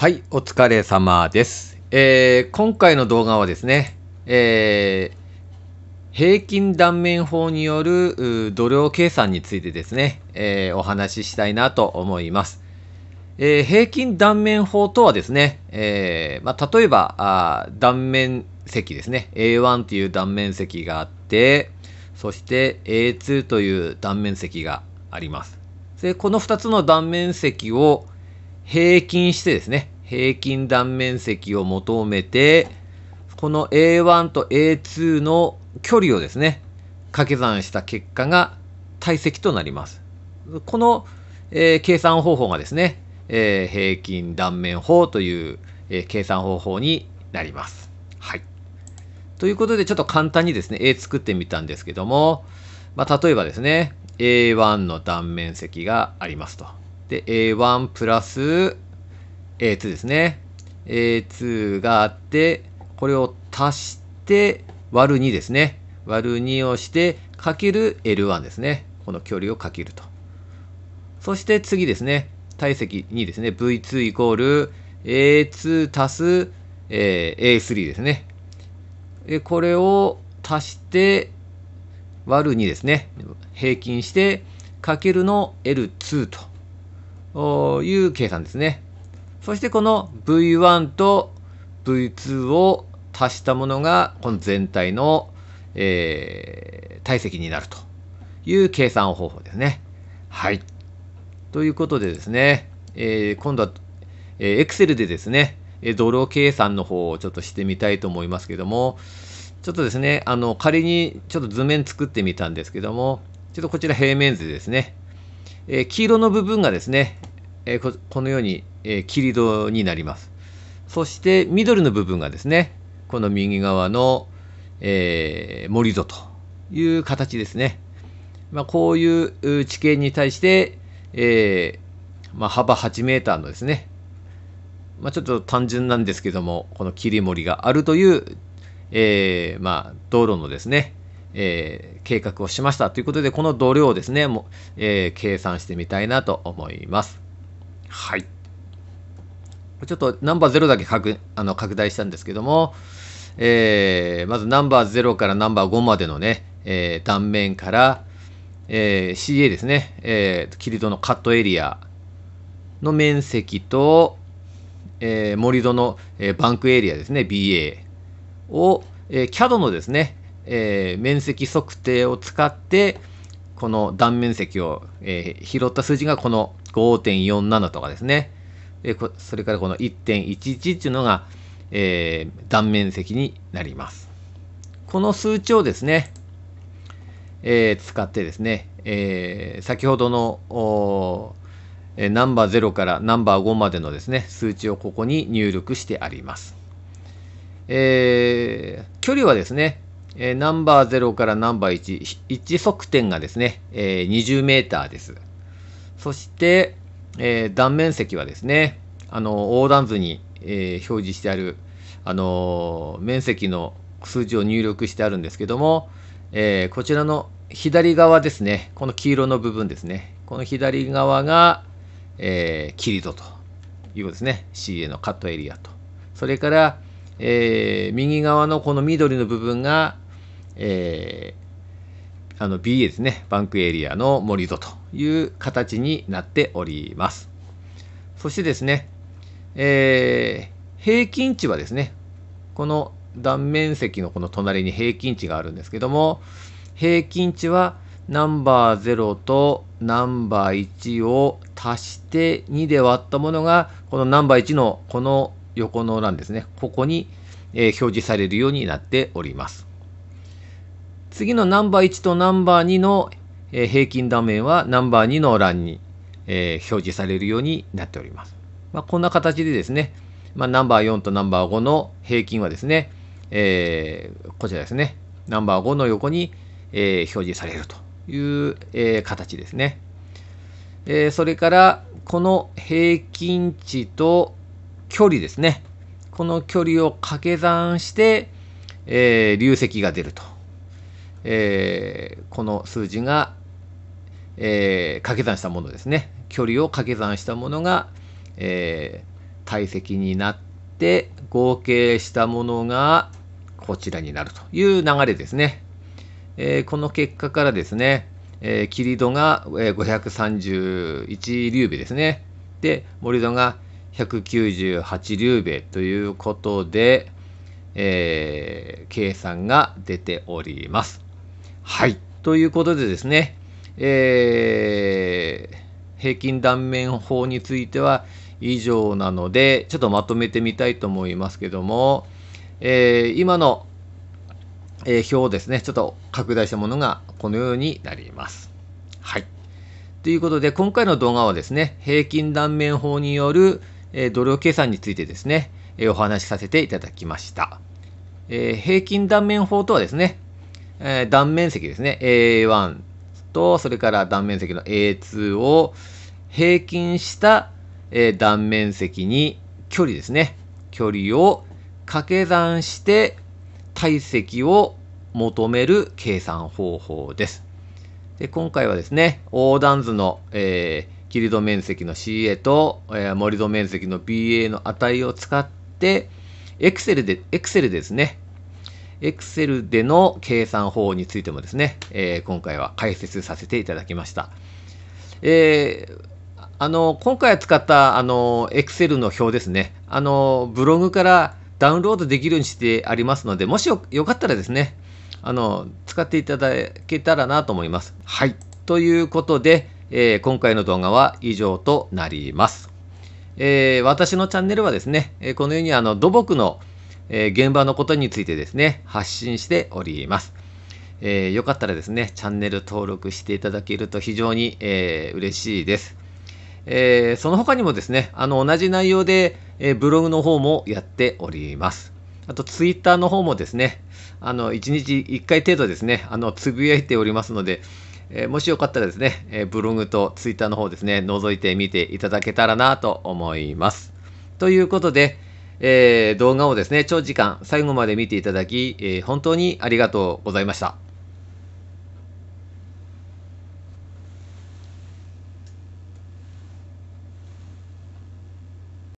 はい、お疲れ様です。えー、今回の動画はですね、えー、平均断面法による度量計算についてですね、えー、お話ししたいなと思います。えー、平均断面法とはですね、えー、まあ、例えばあ断面積ですね A1 という断面積があってそして A2 という断面積があります。でこの2つの断面積を平均してですね、平均断面積を求めて、この A1 と A2 の距離をですね、掛け算した結果が体積となります。この、えー、計算方法がですね、えー、平均断面法という、えー、計算方法になります。はい。ということで、ちょっと簡単にですね、A 作ってみたんですけども、まあ、例えばですね、A1 の断面積がありますと。で、A1 プラス A2 ですね。A2 があって、これを足して、割る2ですね。割る2をして、かける L1 ですね。この距離をかけると。そして次ですね。体積2ですね。V2 イコール A2 足す、えー、A3 ですね。でこれを足して割る2ですね。平均してかけるの L2 という計算ですね。そしてこの V1 と V2 を足したものがこの全体の、えー、体積になるという計算方法ですね。はい。ということでですね、えー、今度は、えー、Excel でですね、泥計算の方をちょっとしてみたいと思いますけども、ちょっとですね、あの、仮にちょっと図面作ってみたんですけども、ちょっとこちら平面図ですね。え黄色の部分がですね、えこのように、え切り戸になります。そして緑の部分がですね、この右側の、えー、盛り戸という形ですね。まあ、こういう地形に対して、えー、まあ、幅8メーターのですね、まあ、ちょっと単純なんですけども、この切り盛りがあるという、えー、まあ、道路のですね、えー、計画をしましたということで、この度量をですね、もえー、計算してみたいなと思います。はい。ちょっとナンバー0だけ拡あの拡大したんですけども、えー、まずナンバー0からナンバー5までのね、えー、断面から、えー、CA ですね、えー、キリトのカットエリアの面積と、えー、盛り土の、えー、バンクエリアですね、BA を、えー、CAD のですね、えー、面積測定を使ってこの断面積を、えー、拾った数字がこの5.47とかですねでそれからこの1.11っていうのが、えー、断面積になりますこの数値をですね、えー、使ってですね、えー、先ほどのナンバー0からナンバー5までのですね数値をここに入力してあります、えー、距離はですねえー、ナンバー0からナンバー1、1側点がですね、えー、20メーターです。そして、えー、断面積はですね、あの、横断図に、えー、表示してある、あの面積の数字を入力してあるんですけども、えこちらの左側ですね、この黄色の部分ですね、この左側が、えー、キリということですね、CA のカットエリアと。それから、えー、右側のこの緑の部分がえー、あの BA ですね、バンクエリアの盛り土という形になっております。そしてですね、えー、平均値はですね、この断面積のこの隣に平均値があるんですけども、平均値はナンバー0とナンバー1を足して2で割ったものが、このナンバー1のこの横の欄ですね、ここに、えー、表示されるようになっております。次のナンバー1とナンバー2の、え平均断面はナンバー2の欄に、え表示されるようになっております。まあ、こんな形でですね、まあ、ナンバー4とナンバー5の平均はですね、えー、こちらですね、ナンバー5の横に、え表示されるという、え形ですね。えそれから、この平均値と距離ですね。この距離を掛け算して、えー、流石が出るとえー、この数字が、えー、掛け算したものですね距離を掛け算したものが、えー、体積になって合計したものがこちらになるという流れですね、えー、この結果からですね、えー、キリドが531リューベですねでり土が198リューベということで、えー、計算が出ております。はい。ということでですね、えー、平均断面法については以上なので、ちょっとまとめてみたいと思いますけども、えー、今の、えー、表をですね、ちょっと拡大したものがこのようになります。はい。ということで、今回の動画はですね、平均断面法による、えー、度量計算についてですね、えお話しさせていただきました。え平均断面法とはですね、えー、断面積ですね。A1 と、それから断面積の A2 を平均した、えー、断面積に距離ですね。距離を掛け算して体積を求める計算方法です。で今回はですね、横断図の、えー、切り戸面積の CA と、えー、盛り土面積の BA の値を使って、Excel で、Excel ですね、Excel での計算法についてもですね、えー、今回は解説させていただきました。えー、あの、今回使った、あの、Excel の表ですね、あの、ブログからダウンロードできるようにしてありますので、もしよかったらですね、あの、使っていただけたらなと思います。はい。ということで、えー、今回の動画は以上となります。えー、私のチャンネルはですね、このようにあの土木のえー、現場のことについてですね、発信しております。えー、よかったらですね、チャンネル登録していただけると非常に、えー、嬉しいです。えー、その他にもですね、あの同じ内容で、えブログの方もやっております。あと、ツイッターの方もですね、あの1日1回程度ですね、あのつぶやいておりますので、えもしよかったらですね、えブログとツイッターの方ですね、覗いてみていただけたらなと思います。ということで、えー、動画をですね、長時間最後まで見ていただき、えー、本当にありがとうございました。